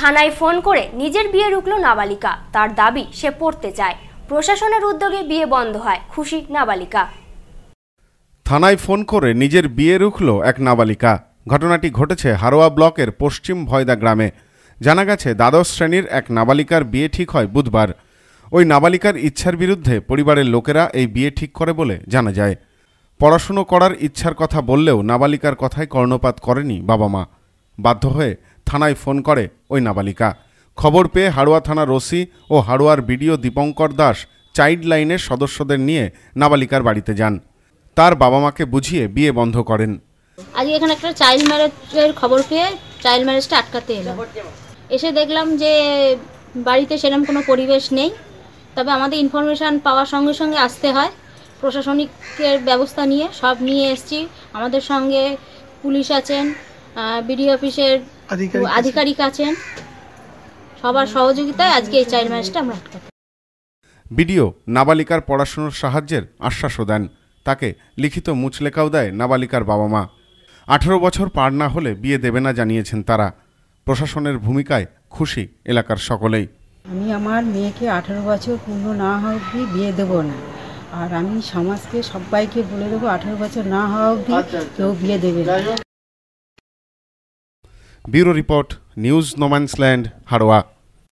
থানায় ফোন করে নিজের বিয়ে রুকল নাবালিকা তার দাবি সে পড়তে চায় প্রশাসনের উদ্যোগে বিয়ে বন্ধ হয় খুশি নাবালিকা থানায় ফোন করে নিজের বিয়ে রুখল এক নাবালিকা ঘটনাটি ঘটেছে হারোয়া ব্লকের পশ্চিম ভয়দা গ্রামে জানা গেছে দ্বাদশ শ্রেণীর এক নাবালিকার বিয়ে ঠিক হয় বুধবার ওই নাবালিকার ইচ্ছার বিরুদ্ধে পরিবারের লোকেরা এই বিয়ে ঠিক করে বলে জানা যায় পড়াশুনো করার ইচ্ছার কথা বললেও নাবালিকার কথায় কর্ণপাত করেনি বাবা মা বাধ্য হয়ে থানায় ফোন করে ওই নাবালিকা খবর পেয়ে হাড়ুয়া থানার ওসি ও হাড়ুয়ার বিডিও দীপঙ্কর দাস চাইল্ড লাইনের সদস্যদের নিয়ে নাবালিকার বাড়িতে যান তার বাবা মাকে বুঝিয়ে বিয়ে বন্ধ করেন আজকে এখানে একটা চাইল্ড ম্যারেজের খবর পেয়ে চাইল্ড ম্যারেজটা আটকাতে এলাম এসে দেখলাম যে বাড়িতে সেরকম কোনো পরিবেশ নেই তবে আমাদের ইনফরমেশান পাওয়ার সঙ্গে সঙ্গে আসতে হয় প্রশাসনিকের ব্যবস্থা নিয়ে সব নিয়ে এসছি আমাদের সঙ্গে পুলিশ আছেন বিডিও অফিসের আধিকারিক আছেন সবার সহযোগিতায় আজকে এই চাইল্ড ম্যারেজটা আমরা আটকাতে বিডিও নাবালিকার পড়াশুনোর সাহায্যের আশ্বাসও দেন তাকে লিখিত মুচলেখাও দেয় নাবালিকার বাবা মা আঠেরো বছর পার না হলে বিয়ে দেবে না জানিয়েছেন তারা প্রশাসনের ভূমিকায় খুশি এলাকার সকলেই আমি আমার মেয়েকে আঠেরো বছর পূর্ণ না হওয়া অবধি বিয়ে দেবো না আর আমি সমাজকে সবাইকে বলে দেবো আঠেরো বছর না হওয়া অবধি আচ্ছা, আচ্ছা। কেউ বিয়ে দেবে না Bureau Report, News No Man's Land, Hadwa.